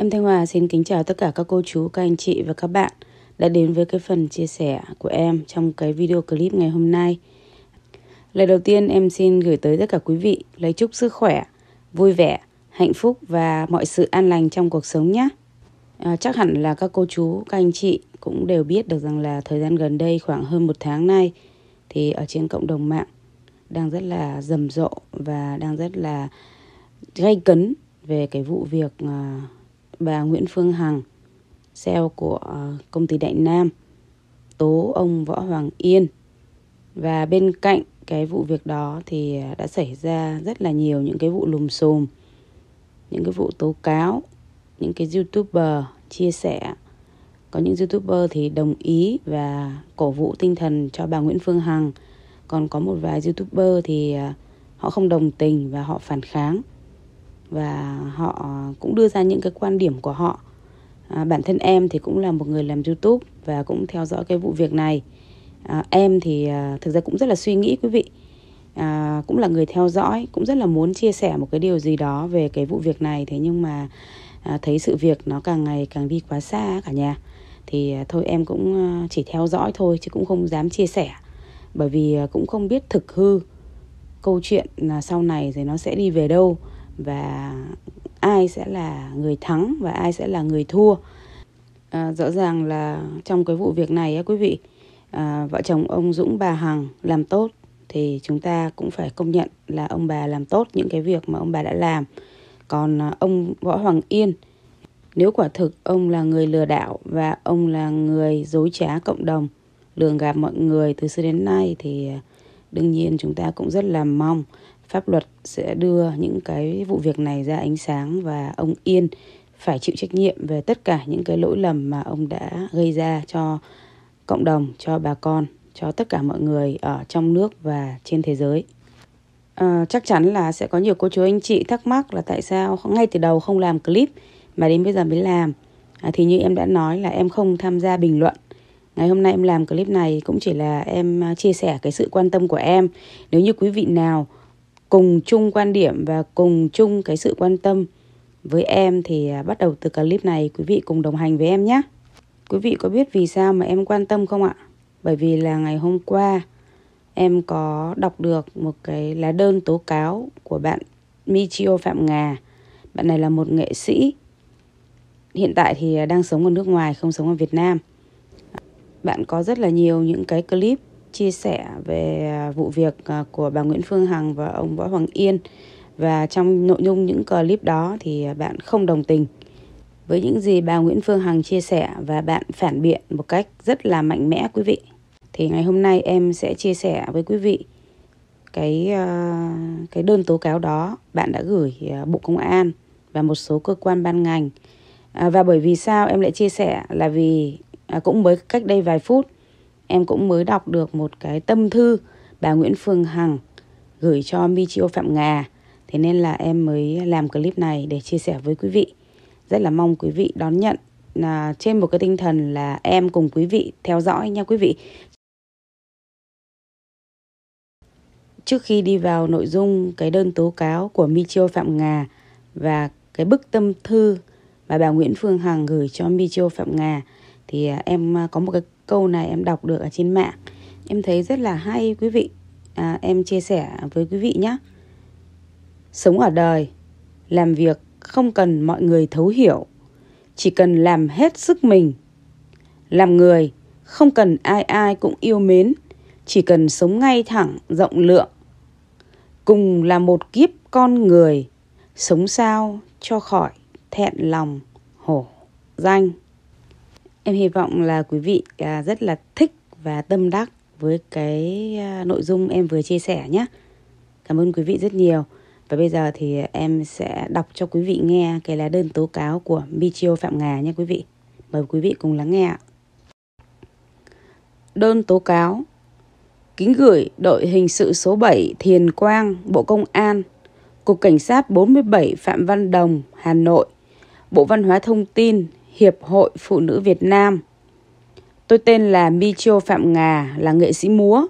Em Thanh Hòa xin kính chào tất cả các cô chú, các anh chị và các bạn đã đến với cái phần chia sẻ của em trong cái video clip ngày hôm nay. Lời đầu tiên em xin gửi tới tất cả quý vị lời chúc sức khỏe, vui vẻ, hạnh phúc và mọi sự an lành trong cuộc sống nhé. À, chắc hẳn là các cô chú, các anh chị cũng đều biết được rằng là thời gian gần đây khoảng hơn một tháng nay thì ở trên cộng đồng mạng đang rất là rầm rộ và đang rất là gây cấn về cái vụ việc uh, bà Nguyễn Phương Hằng, CEO của ờ, công ty Đại Nam, tố ông Võ Hoàng Yên. Và bên cạnh cái vụ việc đó thì ờ, đã xảy ra rất là nhiều những cái vụ lùm xùm, những cái vụ tố cáo, những cái YouTuber chia sẻ. Có những YouTuber thì đồng ý và cổ vũ tinh thần cho bà Nguyễn Phương Hằng. Còn có một vài YouTuber thì ờ, họ không đồng tình và họ phản kháng và họ cũng đưa ra những cái quan điểm của họ à, bản thân em thì cũng là một người làm youtube và cũng theo dõi cái vụ việc này à, em thì à, thực ra cũng rất là suy nghĩ quý vị à, cũng là người theo dõi cũng rất là muốn chia sẻ một cái điều gì đó về cái vụ việc này thế nhưng mà à, thấy sự việc nó càng ngày càng đi quá xa cả nhà thì à, thôi em cũng à, chỉ theo dõi thôi chứ cũng không dám chia sẻ bởi vì à, cũng không biết thực hư câu chuyện là sau này rồi nó sẽ đi về đâu và ai sẽ là người thắng và ai sẽ là người thua à, rõ ràng là trong cái vụ việc này á quý vị à, vợ chồng ông Dũng bà Hằng làm tốt thì chúng ta cũng phải công nhận là ông bà làm tốt những cái việc mà ông bà đã làm còn à, ông võ Hoàng Yên nếu quả thực ông là người lừa đảo và ông là người dối trá cộng đồng lường gạt mọi người từ xưa đến nay thì à, đương nhiên chúng ta cũng rất là mong pháp luật sẽ đưa những cái vụ việc này ra ánh sáng và ông Yên phải chịu trách nhiệm về tất cả những cái lỗi lầm mà ông đã gây ra cho cộng đồng, cho bà con, cho tất cả mọi người ở trong nước và trên thế giới. À, chắc chắn là sẽ có nhiều cô chú anh chị thắc mắc là tại sao ngay từ đầu không làm clip mà đến bây giờ mới làm. À, thì như em đã nói là em không tham gia bình luận Ngày hôm nay em làm clip này cũng chỉ là em à, chia sẻ cái sự quan tâm của em. Nếu như quý vị nào cùng chung quan điểm và cùng chung cái sự quan tâm với em thì à, bắt đầu từ clip này quý vị cùng đồng hành với em nhé. Quý vị có biết vì sao mà em quan tâm không ạ? Bởi vì là ngày hôm qua em có đọc được một cái lá đơn tố cáo của bạn Michio Phạm Ngà. Bạn này là một nghệ sĩ. Hiện tại thì à, đang sống ở nước ngoài, không sống ở Việt Nam. Bạn có rất là nhiều những cái clip chia sẻ về à, vụ việc à, của bà Nguyễn Phương Hằng và ông Võ Hoàng Yên và trong nội dung những clip đó thì à, bạn không đồng tình với những gì bà Nguyễn Phương Hằng chia sẻ và bạn phản biện một cách rất là mạnh mẽ quý vị. Thì ngày hôm nay em sẽ chia sẻ với quý vị cái cái đơn tố cáo đó bạn đã gửi Bộ Công an và một số cơ quan ban ngành. và bởi vì sao em lại chia sẻ là vì cũng mới cách đây vài phút em cũng mới đọc được một cái tâm thư bà Nguyễn Phương Hằng gửi cho Michio Phạm Ngà. Thế nên là em mới làm clip này để chia sẻ với quý vị. Rất là mong quý vị đón nhận là trên một cái tinh thần là em cùng quý vị theo dõi nha quý vị. Trước khi đi vào nội dung cái đơn tố cáo của Michio Phạm Ngà và cái bức tâm thư mà bà Nguyễn Phương Hằng gửi cho Michio Phạm Ngà thì à, em à, có một cái câu này em đọc được ở trên mạng em thấy rất là hay quý vị à, em chia sẻ với quý vị nhé sống ở đời làm việc không cần mọi người thấu hiểu chỉ cần làm hết sức mình làm người không cần ai ai cũng yêu mến chỉ cần sống ngay thẳng rộng lượng cùng là một kiếp con người sống sao cho khỏi thẹn lòng hổ danh Em hy vọng là quý vị à, rất là thích và tâm đắc với cái à, nội dung em vừa chia sẻ nhé. Cảm ơn quý vị rất nhiều. Và bây giờ thì em sẽ đọc cho quý vị nghe cái lá đơn tố cáo của Michio Phạm Ngà nha quý vị. Mời quý vị cùng lắng nghe ạ. Đơn tố cáo Kính gửi đội hình sự số 7 Thiền Quang, Bộ Công an, Cục Cảnh sát 47 Phạm Văn Đồng, Hà Nội, Bộ Văn hóa Thông tin Hiệp hội Phụ nữ Việt Nam. Tôi tên là Michio Phạm Ngà, là nghệ sĩ múa,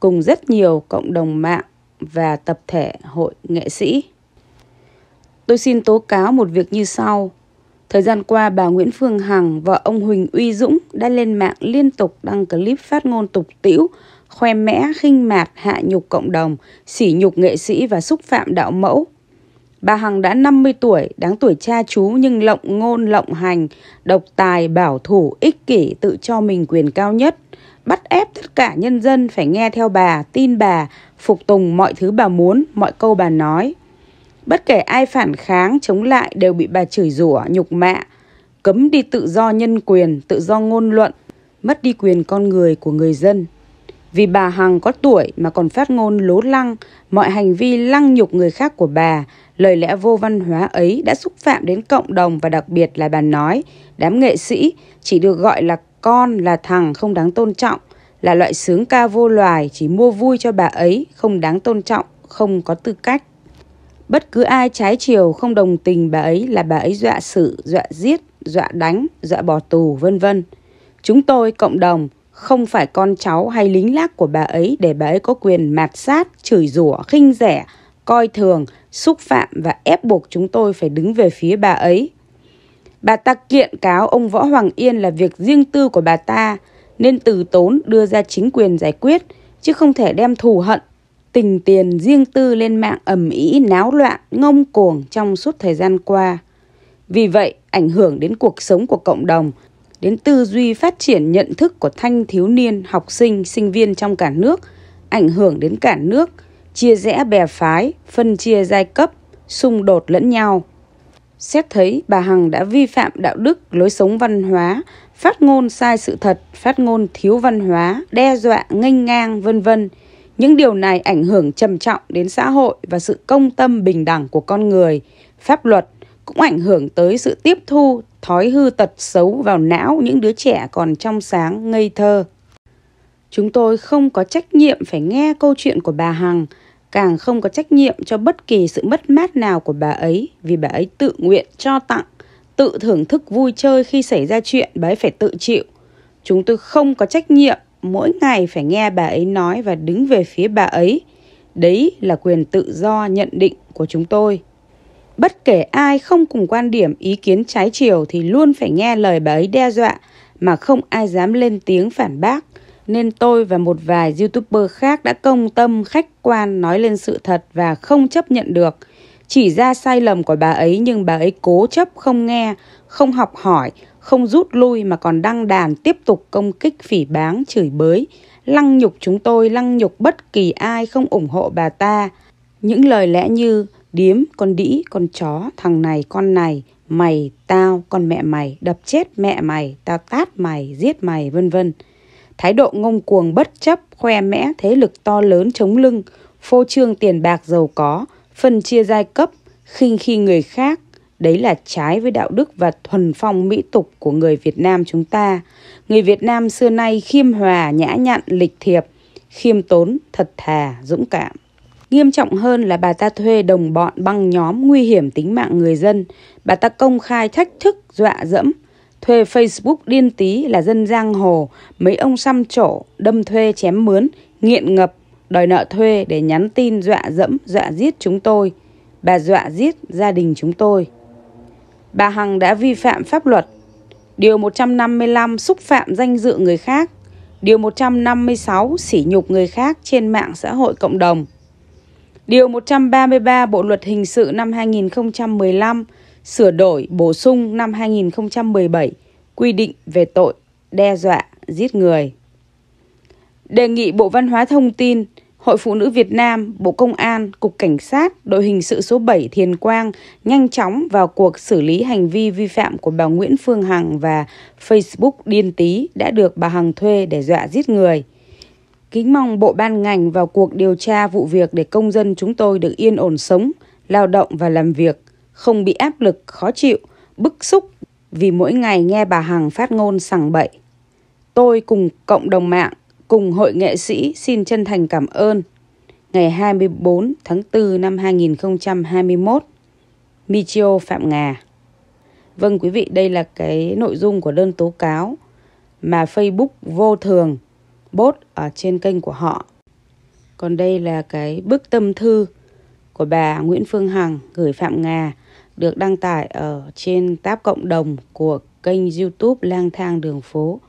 cùng rất nhiều cộng đồng mạng và tập thể hội nghệ sĩ. Tôi xin tố cáo một việc như sau. Thời gian qua, bà Nguyễn Phương Hằng và ông Huỳnh Uy Dũng đã lên mạng liên tục đăng clip phát ngôn tục tiễu, khoe mẽ, khinh mạt, hạ nhục cộng đồng, sỉ nhục nghệ sĩ và xúc phạm đạo mẫu, Bà Hằng đã 50 tuổi, đáng tuổi cha chú nhưng lộng ngôn lộng hành, độc tài, bảo thủ, ích kỷ, tự cho mình quyền cao nhất. Bắt ép tất cả nhân dân phải nghe theo bà, tin bà, phục tùng mọi thứ bà muốn, mọi câu bà nói. Bất kể ai phản kháng, chống lại đều bị bà chửi rủa, nhục mạ, cấm đi tự do nhân quyền, tự do ngôn luận, mất đi quyền con người của người dân. Vì bà Hằng có tuổi mà còn phát ngôn lố lăng, mọi hành vi lăng nhục người khác của bà, lời lẽ vô văn hóa ấy đã xúc phạm đến cộng đồng và đặc biệt là bà nói, đám nghệ sĩ chỉ được gọi là con là thằng không đáng tôn trọng, là loại sướng ca vô loài chỉ mua vui cho bà ấy, không đáng tôn trọng, không có tư cách. Bất cứ ai trái chiều không đồng tình bà ấy là bà ấy dọa xử, dọa giết, dọa đánh, dọa bỏ tù, vân vân. Chúng tôi, cộng đồng, không phải con cháu hay lính lác của bà ấy để bà ấy có quyền mạt sát, chửi rủa, khinh rẻ, coi thường, xúc phạm và ép buộc chúng tôi phải đứng về phía bà ấy. Bà ta kiện cáo ông Võ Hoàng Yên là việc riêng tư của bà ta, nên từ tốn đưa ra chính quyền giải quyết, chứ không thể đem thù hận, tình tiền riêng tư lên mạng ầm ĩ náo loạn, ngông cuồng trong suốt thời gian qua. Vì vậy, ảnh hưởng đến cuộc sống của cộng đồng – đến tư duy phát triển nhận thức của thanh thiếu niên, học sinh, sinh viên trong cả nước, ảnh hưởng đến cả nước, chia rẽ bè phái, phân chia giai cấp, xung đột lẫn nhau. Xét thấy bà Hằng đã vi phạm đạo đức, lối sống văn hóa, phát ngôn sai sự thật, phát ngôn thiếu văn hóa, đe dọa, nghênh ngang, vân vân. Những điều này ảnh hưởng trầm trọng đến xã hội và sự công tâm bình đẳng của con người, pháp luật cũng ảnh hưởng tới sự tiếp thu, thói hư tật xấu vào não những đứa trẻ còn trong sáng, ngây thơ. Chúng tôi không có trách nhiệm phải nghe câu chuyện của bà Hằng, càng không có trách nhiệm cho bất kỳ sự mất mát nào của bà ấy vì bà ấy tự nguyện cho tặng, tự thưởng thức vui chơi khi xảy ra chuyện bà ấy phải tự chịu. Chúng tôi không có trách nhiệm mỗi ngày phải nghe bà ấy nói và đứng về phía bà ấy. Đấy là quyền tự do nhận định của chúng tôi. Bất kể ai không cùng quan điểm ý kiến trái chiều thì luôn phải nghe lời bà ấy đe dọa mà không ai dám lên tiếng phản bác. Nên tôi và một vài youtuber khác đã công tâm khách quan nói lên sự thật và không chấp nhận được. Chỉ ra sai lầm của bà ấy nhưng bà ấy cố chấp không nghe, không học hỏi, không rút lui mà còn đăng đàn tiếp tục công kích phỉ báng chửi bới, lăng nhục chúng tôi, lăng nhục bất kỳ ai không ủng hộ bà ta. Những lời lẽ như điếm, con đĩ, con chó, thằng này, con này, mày, tao, con mẹ mày, đập chết mẹ mày, tao tát mày, giết mày, vân vân. Thái độ ngông cuồng bất chấp, khoe mẽ, thế lực to lớn chống lưng, phô trương tiền bạc giàu có, phân chia giai cấp, khinh khi người khác, đấy là trái với đạo đức và thuần phong mỹ tục của người Việt Nam chúng ta. Người Việt Nam xưa nay khiêm hòa, nhã nhặn, lịch thiệp, khiêm tốn, thật thà, dũng cảm. Nghiêm trọng hơn là bà ta thuê đồng bọn băng nhóm nguy hiểm tính mạng người dân. Bà ta công khai thách thức, dọa dẫm. Thuê Facebook điên tí là dân giang hồ, mấy ông xăm trổ, đâm thuê chém mướn, nghiện ngập, đòi nợ thuê để nhắn tin dọa dẫm, dọa giết chúng tôi. Bà dọa giết gia đình chúng tôi. Bà Hằng đã vi phạm pháp luật. Điều 155 xúc phạm danh dự người khác. Điều 156 sỉ nhục người khác trên mạng xã hội cộng đồng. Điều 133 Bộ Luật Hình sự năm 2015 sửa đổi bổ sung năm 2017 quy định về tội đe dọa giết người. Đề nghị Bộ Văn hóa Thông tin, Hội Phụ nữ Việt Nam, Bộ Công an, Cục Cảnh sát, đội hình sự số 7 Thiền Quang nhanh chóng vào cuộc xử lý hành vi vi phạm của bà Nguyễn Phương Hằng và Facebook điên Tý đã được bà Hằng thuê để dọa giết người. Kính mong bộ ban ngành vào cuộc điều tra vụ việc để công dân chúng tôi được yên ổn sống, lao động và làm việc, không bị áp lực, khó chịu, bức xúc vì mỗi ngày nghe bà Hằng phát ngôn sằng bậy. Tôi cùng cộng đồng mạng, cùng hội nghệ sĩ xin chân thành cảm ơn. Ngày 24 tháng 4 năm 2021, Michio Phạm Ngà. Vâng quý vị, đây là cái nội dung của đơn tố cáo mà Facebook vô thường bốt ở trên kênh của họ. Còn đây là cái bức tâm thư của bà Nguyễn Phương Hằng gửi Phạm Ngà được đăng tải ở trên tab cộng đồng của kênh YouTube Lang thang đường phố.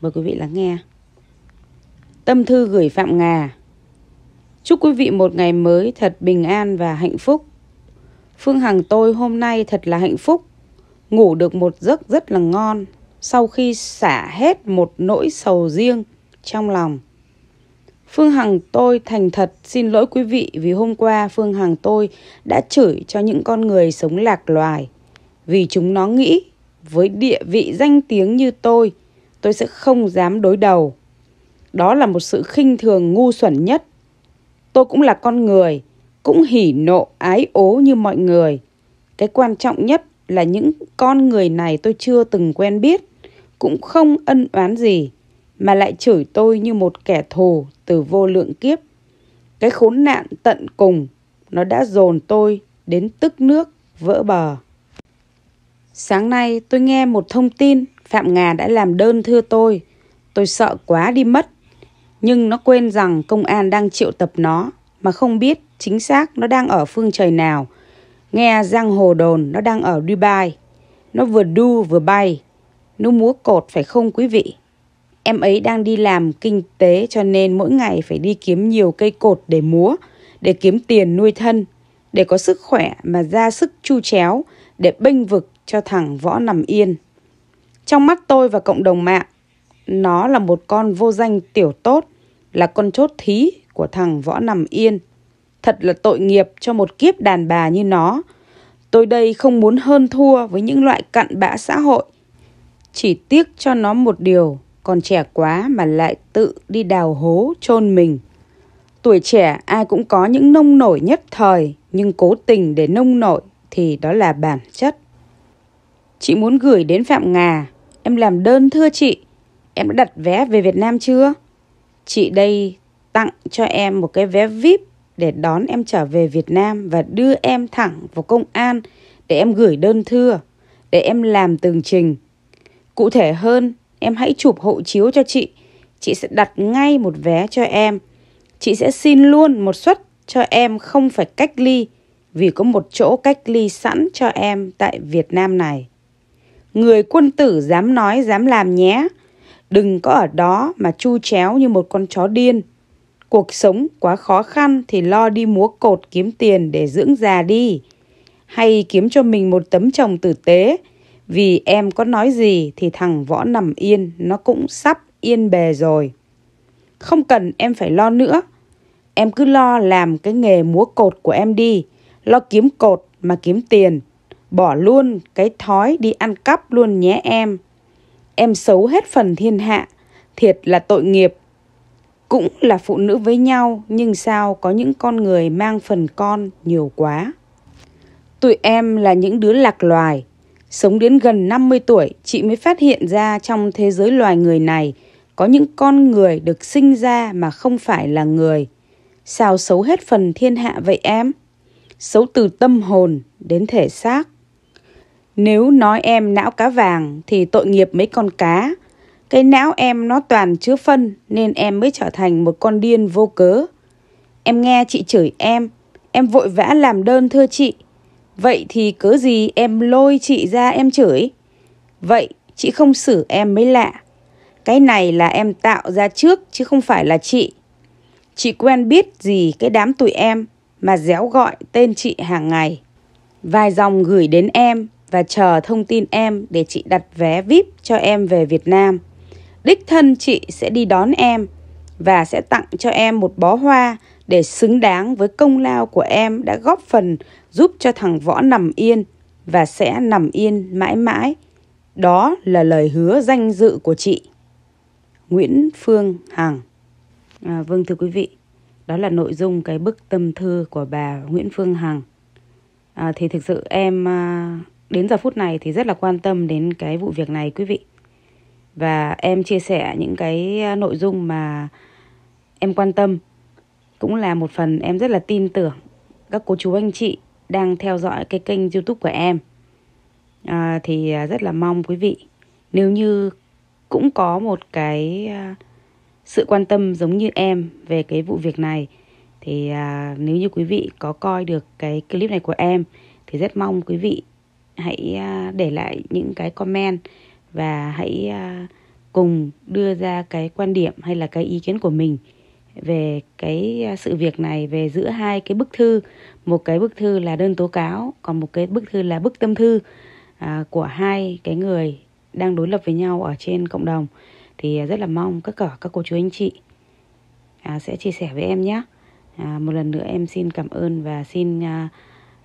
Mời quý vị lắng nghe. Tâm thư gửi Phạm Ngà Chúc quý vị một ngày mới thật bình an và hạnh phúc. Phương Hằng tôi hôm nay thật là hạnh phúc, ngủ được một giấc rất là ngon sau khi xả hết một nỗi sầu riêng trong lòng. Phương Hằng tôi thành thật xin lỗi quý vị vì hôm qua Phương Hằng tôi đã chửi cho những con người sống lạc loài. Vì chúng nó nghĩ với địa vị danh tiếng như tôi, tôi sẽ không dám đối đầu. Đó là một sự khinh thường ngu xuẩn nhất. Tôi cũng là con người, cũng hỉ nộ ái ố như mọi người. Cái quan trọng nhất là những con người này tôi chưa từng quen biết, cũng không ân oán gì, mà lại chửi tôi như một kẻ thù từ vô lượng kiếp. Cái khốn nạn tận cùng, nó đã dồn tôi đến tức nước vỡ bờ. Sáng nay tôi nghe một thông tin Phạm Ngà đã làm đơn thưa tôi. Tôi sợ quá đi mất. Nhưng nó quên rằng công an đang triệu tập nó mà không biết chính xác nó đang ở phương trời nào. Nghe giang hồ đồn nó đang ở Dubai. Nó vừa đu vừa bay. Nó múa cột phải không quý vị? Em ấy đang đi làm kinh tế cho nên mỗi ngày phải đi kiếm nhiều cây cột để múa, để kiếm tiền nuôi thân, để có sức khỏe mà ra sức chu chéo, để bênh vực cho thằng võ nằm yên. Trong mắt tôi và cộng đồng mạng, nó là một con vô danh tiểu tốt, là con chốt thí của thằng võ nằm yên. Thật là tội nghiệp cho một kiếp đàn bà như nó, Tôi đây không muốn hơn thua với những loại cặn bã xã hội. Chỉ tiếc cho nó một điều, còn trẻ quá mà lại tự đi đào hố chôn mình. Tuổi trẻ ai cũng có những nông nổi nhất thời, nhưng cố tình để nông nổi thì đó là bản chất. Chị muốn gửi đến Phạm Ngà, em làm đơn thưa chị, em đã đặt vé về Việt Nam chưa? Chị đây tặng cho em một cái vé VIP để đón em trở về Việt Nam và đưa em thẳng vào công an để em gửi đơn thư, để em làm tường trình. Cụ thể hơn, em hãy chụp hộ chiếu cho chị, chị sẽ đặt ngay một vé cho em. Chị sẽ xin luôn một suất cho em không phải cách ly vì có một chỗ cách ly sẵn cho em tại Việt Nam này. Người quân tử dám nói dám làm nhé. Đừng có ở đó mà chu chéo như một con chó điên. Cuộc sống quá khó khăn thì lo đi múa cột kiếm tiền để dưỡng già đi. Hay kiếm cho mình một tấm chồng tử tế. Vì em có nói gì thì thằng võ nằm yên, nó cũng sắp yên bề rồi. Không cần em phải lo nữa. Em cứ lo làm cái nghề múa cột của em đi. Lo kiếm cột mà kiếm tiền. Bỏ luôn cái thói đi ăn cắp luôn nhé em. Em xấu hết phần thiên hạ. Thiệt là tội nghiệp cũng là phụ nữ với nhau nhưng sao có những con người mang phần con nhiều quá. Tụi em là những đứa lạc loài. Sống đến gần 50 tuổi, chị mới phát hiện ra trong thế giới loài người này có những con người được sinh ra mà không phải là người. Sao xấu hết phần thiên hạ vậy em? Xấu từ tâm hồn đến thể xác. Nếu nói em não cá vàng thì tội nghiệp mấy con cá, cái não em nó toàn chứa phân nên em mới trở thành một con điên vô cớ. Em nghe chị chửi em, em vội vã làm đơn thưa chị. Vậy thì cớ gì em lôi chị ra em chửi? Vậy chị không xử em mới lạ. Cái này là em tạo ra trước chứ không phải là chị. Chị quen biết gì cái đám tụi em mà déo gọi tên chị hàng ngày. Vài dòng gửi đến em và chờ thông tin em để chị đặt vé VIP cho em về Việt Nam đích thân chị sẽ đi đón em và sẽ tặng cho em một bó hoa để xứng đáng với công lao của em đã góp phần giúp cho thằng Võ nằm yên và sẽ nằm yên mãi mãi. Đó là lời hứa danh dự của chị. Nguyễn Phương Hằng à, Vâng thưa quý vị, đó là nội dung cái bức tâm thư của bà Nguyễn Phương Hằng. À, thì thực sự em à, đến giờ phút này thì rất là quan tâm đến cái vụ việc này quý vị và em chia sẻ những cái ờ, nội dung mà em quan tâm cũng là một phần em rất là tin tưởng các cô chú anh chị đang theo dõi cái kênh youtube của em à, thì ờ, rất là mong quý vị nếu như cũng có một cái ờ, sự quan tâm giống như em về cái vụ việc này thì à, nếu như quý vị có coi được cái clip này của em thì rất mong quý vị hãy à, để lại những cái comment và hãy à, cùng đưa ra cái quan điểm hay là cái ý kiến của mình về cái à, sự việc này về giữa hai cái bức thư một cái bức thư là đơn tố cáo còn một cái bức thư là bức tâm thư à, của hai cái người đang đối lập với nhau ở trên cộng đồng thì rất là mong các cả các cô chú anh chị sẽ chia sẻ với em nhé một lần nữa em xin cảm ơn và xin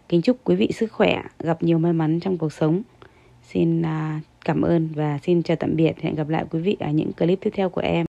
kính chúc quý vị sức khỏe gặp nhiều may mắn trong cuộc sống xin Cảm ơn và xin chào tạm biệt. Hẹn gặp lại quý vị ở những clip tiếp theo của em.